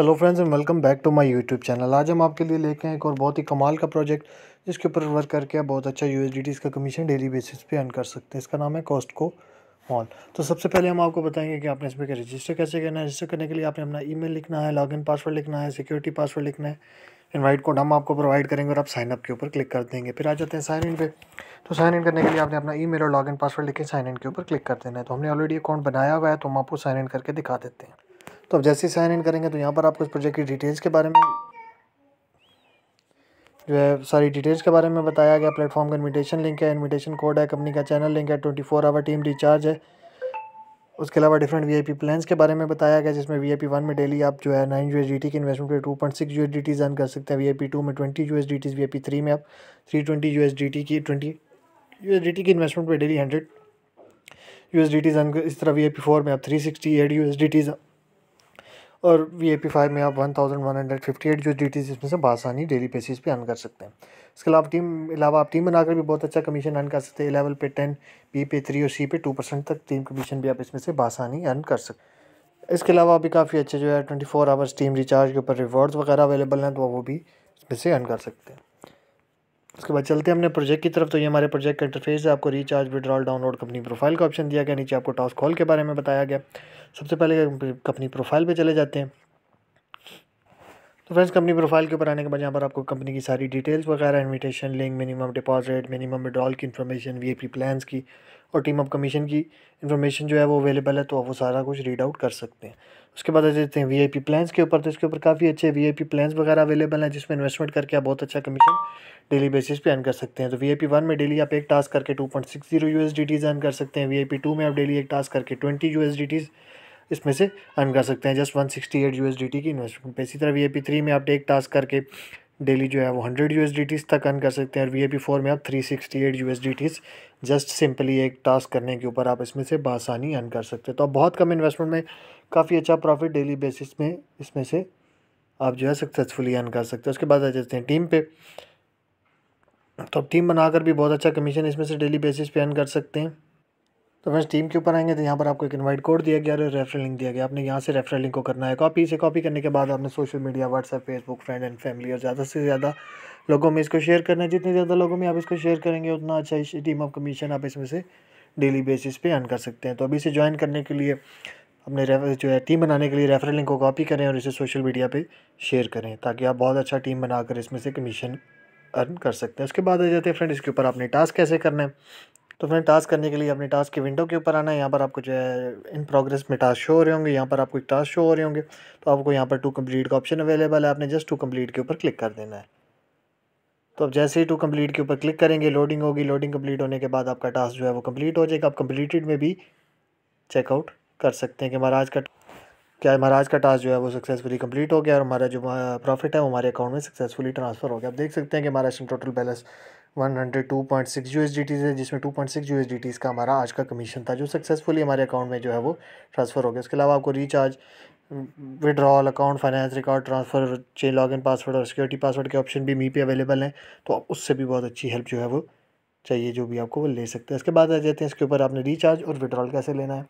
hello friends and welcome back to my YouTube channel आज हम आपके लिए लेके हैं एक और बहुत ही कमाल का प्रोजेक्ट जिसके ऊपर वर्क करके आप बहुत अच्छा यू का कमीशन डेली बेसिस पे अर्न कर सकते हैं इसका नाम है कॉस्टको मॉल तो सबसे पहले हम आपको बताएंगे कि आपने इसमें क्या रजिस्टर कैसे करना है रजिस्टर करने के लिए आपने अपना ई लिखना है लॉग पासवर्ड लिखना है सिक्योरिटी पासवर्ड लिखना है इन्वाइट कोड हम आपको प्रोवाइड करेंगे और आप साइन अप के ऊपर क्लिक कर देंगे फिर आ जाते हैं साइन इन पे तो साइन इन करने के लिए आपने अपना ईमेल और लॉगिन पासवर्ड लिख के साइन इन के ऊपर क्लिक कर देना है तो हमने ऑलरेडी अकाउंट बनाया हुआ है तो हम आपको साइन इन करके दिखा देते हैं तो अब जैसे ही साइन इन करेंगे तो यहाँ पर आपको इस प्रोजेक्ट की डिटेल्स के बारे में जो है सारी डिटेल्स के बारे में बताया गया प्लेटफॉर्म का इन्विटेशन लिंक है इन्विटेशन कोड है कंपनी का चैनल लिंक है twenty four hour team recharge है उसके अलावा डिफरेंट वीआईपी प्लान्स के बारे में बताया गया जिसमें वीआईपी वन में डेली आप जो है नाइन यू की इन्वेस्टमेंट पर two point six USDTs earn कर सकते हैं वीआईपी टू में ट्वेंटी यूएसडीटीज वीआईपी थ्री में आप थ्री ट्वेंटी यूएसडीटी की ट्वेंटी यूएसडीटी की इन्वेस्टमेंट पर daily hundred U USDTs earn इस तरह वी आई में आप थ्री सिक्सटी एट टीज और वी ए पी फाइव में आप one thousand one hundred fifty eight जो डी टी इसमें से बासानी डेली बेसिस पे अर्न कर सकते हैं इसके अलावा टीम अलावा आप टीम बनाकर भी बहुत अच्छा कमीशन अर्न कर सकते हैं लेवल पे टेन बी पे थ्री और सी पे टू परसेंट तक टीम कमीशन भी आप इसमें से बासानी अर्न कर सकते इसके अलावा भी काफ़ी अच्छे जो है twenty four hours team recharge के ऊपर रिवॉर्ड्स वगैरह अवेलेबल हैं तो वो भी इसमें से अर्न कर सकते हैं उसके बाद चलते हैं अपने प्रोजेक्ट की तरफ तो ये हमारे प्रोजेक्ट का इंटरफेस है आपको recharge withdrawal download company profile का ऑप्शन दिया गया नीचे आपको टॉस कॉल के बारे में बताया गया सबसे पहले कंपनी प्रोफाइल पे चले जाते हैं तो फ्रेंड्स कंपनी प्रोफाइल के ऊपर आने के बाद यहाँ पर आपको कंपनी की सारी डिटेल्स वगैरह invitation link minimum deposit minimum withdrawal की इन्फॉर्मेशन वी प्लान्स की और टीम ऑफ कमीशन की इन्फॉर्मेशन जो है वो अवेलेबल है तो आप वो सारा कुछ रीड आउट कर सकते हैं उसके बाद आ जाते हैं वी आई प्लान्स के ऊपर तो इसके ऊपर काफ़ी अच्छे वी आई प्लान्स वगैरह अवेलेबल हैं जिसमें इन्वेस्टमेंट करके आप बहुत अच्छा कमीशन डेली बेसिस पे अर्न कर सकते हैं तो वी आई पी वन में डेली आप एक टास्क करके two point six zero U S D Ts earn कर सकते हैं वी आई पी टू में आप डेली एक टास्क करके twenty U S D Ts इसमें से अर्न कर सकते हैं just one sixty eight U की इन्वेस्टमेंट पर तो इसी तरह वी ए पी थ्री में आप एक टास्क करके डेली जो है वो हंड्रेड यू तक अर्न कर सकते हैं और वी ए पी फोर में आप three sixty eight U just simply एक टास्क करने के ऊपर आप इसमें से बासानी अर्न कर सकते हैं तो आप बहुत कम इन्वेस्टमेंट में काफ़ी अच्छा प्रॉफिट डेली बेसिस में इसमें से आप जो है सक्सेसफुली अर्न कर सकते हैं उसके बाद आ जाते हैं टीम पे तो आप टीम बनाकर भी बहुत अच्छा कमीशन इसमें से डेली बेसिस पे अर्न कर सकते हैं तो फ्रेंड्स टीम के ऊपर आएंगे तो यहाँ पर आपको एक इनवाइट कोड दिया गया और रेफरल लिंक दिया गया आपने यहाँ से रेफरल लिंक को करना है कॉपी से कॉपी करने के बाद आपने social media WhatsApp Facebook friend and family और ज़्यादा से ज़्यादा लोगों में इसको शेयर करना है जितने ज़्यादा लोगों में आप इसको शेयर करेंगे उतना अच्छा टीम ऑफ कमीशन आप इसमें से डेली बेसिस पे अर्न कर सकते हैं तो अभी इसे ज्वाइन करने के लिए अपने जो है टीम बनाने के लिए रेफरल लिंक को कॉपी करें और इसे सोशल मीडिया पर शेयर करें ताकि आप बहुत अच्छा टीम बनाकर इसमें से कमीशन अर्न कर सकते हैं उसके बाद आ जाते हैं फ्रेंड इसके ऊपर आपने टास्क कैसे करना है तो फ्रेंड टास्क करने के लिए अपने टास्क के विंडो के ऊपर आना है यहाँ पर आपको जो है इन प्रोग्रेस में टास्क शो हो रहे होंगे यहाँ पर आपको एक टास्क शो हो रहे होंगे तो आपको यहाँ पर टू कम्प्लीट का ऑप्शन अवेलेबल है आपने जस्ट टू कम्प्लीट के ऊपर क्लिक कर देना है तो अब जैसे ही टू कम्प्लीट के ऊपर क्लिक करेंगे लोडिंग होगी लोडिंग कम्प्लीट होने के बाद आपका टास्क जो है वो कम्प्लीट हो जाएगा आप कम्प्लीटेड में भी चेकआउट कर सकते हैं कि हमारा आज का क्या हमारा आज का टास्क जो है वो सक्सेसफुली कंप्लीट हो गया और हमारा जो प्रॉफिट uh, है वो हमारे अकाउंट में सक्सेसफुली ट्रांसफ़र हो गया आप देख सकते हैं कि हमारा इसमें टोटल बैलेंस 102.6 USDT है जिसमें 2.6 USDT का हमारा आज का कमीशन था जो सक्सेसफुली हमारे अकाउंट में जो है वो ट्रांसफ़र हो गया उसके अलावा आपको recharge withdrawal account finance record transfer chain login password और सिक्योरिटी पासवर्ड के ऑप्शन भी मी पे अवेलेबल हैं तो आप उससे भी बहुत अच्छी हेल्प जो है वो चाहिए जो भी आपको वो ले सकते हैं इसके बाद आ जाते हैं इसके ऊपर आपने रिचार्ज और विड्रॉल कैसे लेना है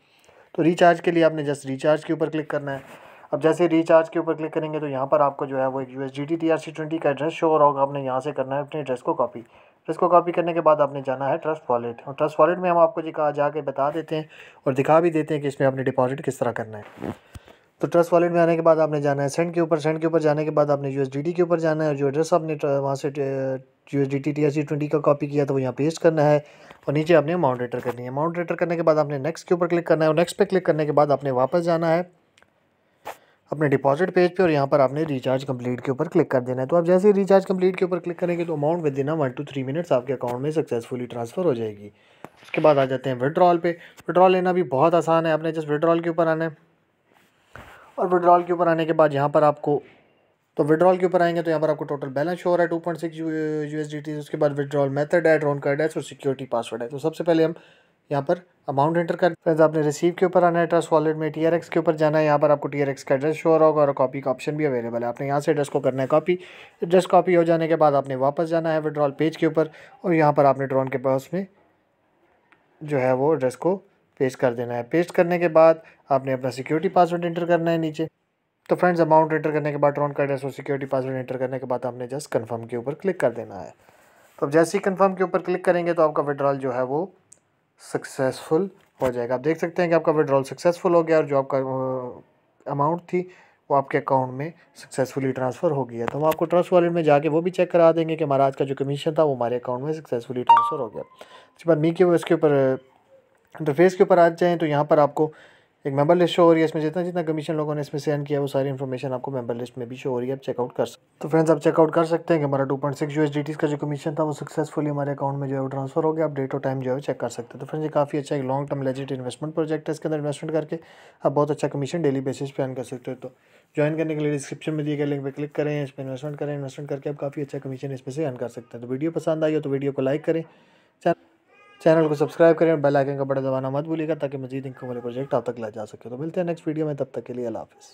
तो रिचार्ज के लिए आपने जस्ट रिचार्ज के ऊपर क्लिक करना है अब जैसे रिचार्ज के ऊपर क्लिक करेंगे तो यहाँ पर आपको जो है वो एक U S D T T R C twenty का एड्रेस शो और आपने यहाँ से करना है अपने एड्रेस को कॉपी इसको कॉपी करने के बाद आपने जाना है ट्रस्ट वॉलेट और ट्रस्ट वॉलेट में हम आपको जी कहा जाके बता देते हैं और दिखा भी देते हैं कि इसमें आपने डिपॉजिट किस तरह करना है तो ट्रस्ट वॉलेट में आने के बाद आपने जाना है सेंड के ऊपर सेंड के ऊपर जाने के बाद आपने यू के ऊपर जाना है और जो एड्रेस आपने वहाँ से U S D T T S twenty का कॉपी किया था वो यहाँ पेस्ट करना है और नीचे आपने अमाउंट रेटर करनी है अमाउंट रेटर करने के बाद आपने नेक्स्ट के ऊपर क्लिक करना है और नेक्स्ट पर क्लिक करने के बाद आपने वापस जाना है अपने डिपॉजिट पेज पे और यहाँ पर आपने रिचार्ज कंप्लीट के ऊपर क्लिक कर देना है तो आप जैसे ही रिचार्ज कंप्लीट के ऊपर क्लिक करेंगे तो amount within one two three minutes आपके अकाउंट में सक्सेसफुली ट्रांसफ़र हो जाएगी उसके बाद आ जाते हैं विड्रॉल पे विड्रॉल लेना भी बहुत आसान है आपने जस्ट विड्रॉल के ऊपर आना है और विड्रॉल के ऊपर आने के बाद यहाँ पर आपको तो विड्रॉल के ऊपर आएंगे तो यहाँ पर आपको टोटल बैलेंस शोर हो है टू पॉइंट सिक्स यू उसके बाद विड्रॉल मेथड है ड्रोन कार्ड है और सिक्योरिटी पासवर्ड है तो सबसे पहले हम यहाँ पर अमाउंट एंटर कर फ्रेंड्स आपने रिसीव के ऊपर आना है ट्रस्ट वॉलेट में टी के ऊपर जाना है यहाँ पर आपको टी का एड्रेस शो होगा और कॉपी का ऑप्शन भी अवेलेबल है आपने यहाँ से एड्रेस को करना है कॉपी एड्रेस कॉपी हो जाने के बाद आपने वापस जाना है विड्रॉल पेज के ऊपर और यहाँ पर आपने ड्रोन के पास में जो है वो एड्रेस को पेस्ट कर देना है पेस्ट करने के बाद आपने अपना सिक्योरिटी पासवर्ड एंटर करना है नीचे तो फ्रेंड्स अमाउंट एंटर करने के बाद ड्रोन का एड्रेस और सिक्योरिटी पासवर्ड एंटर करने के बाद आपने जस्ट कन्फर्म के ऊपर क्लिक कर देना है तो जैसे ही कन्फर्म के ऊपर क्लिक करेंगे तो आपका विड्रॉल जो है वो सक्सेसफुल हो जाएगा आप देख सकते हैं कि आपका विड्रॉल सक्सेसफुल हो गया और जो आपका अमाउंट थी वो आपके अकाउंट में सक्सेसफुली ट्रांसफ़र हो गया तो हम आपको ट्रस्ट वॉलेट में जाके वो भी चेक करा देंगे कि हमारा आज का जो कमीशन था वो हमारे अकाउंट में सक्सेसफुली ट्रांसफ़र हो गया उसके बाद मी के इसके ऊपर इंटरफेस के ऊपर आ जाएँ तो यहाँ पर आपको एक मेंबर लिस्ट शो हो रही है इसमें जितना जितना कमीशन लोगों ने इसमें सेंड किया वो सारी इन्फॉर्मेशन आपको मेंबर लिस्ट में भी शो हो रही है आप चेकआउट कर सकते तो फ्रेंड्स आप चेकआउट कर सकते हैं कि हमारा टू पॉइंट सिक्स का जो कमीशन था वो सक्सेसफुली हमारे अकाउंट में जो है वो ट्रांसफर हो गया आप डेट और टाइम जो है चेक कर सकते हैं तो फ्रेंड्स ये काफ़ी अच्छा एक long term legit investment project है इसके अंदर इन्वेस्टमेंट करके आप बहुत अच्छा कमीशन डेली बेसिस पे अन कर सकते हो तो ज्वाइन करने के लिए डिस्क्रिप्शन में दिए गए लिंक पर क्लिक करें इस पर इन्वेस्टमेंट करें इन्वेस्टमेंट करके आप काफ़ी अच्छा कमीशन इसमें से अन कर सकते हैं तो वीडियो पसंद आई हो तो वीडियो को लाइक करें चैनल चैनल को सब्सक्राइब करें और बेल आइकन का बटन दबाना मत भूलिएगा ताकि मजीद इनकम वाले प्रोजेक्ट आप तक ला जा सके तो मिलते हैं नेक्स्ट वीडियो में तब तक के लिए अल्लाह हाफिज़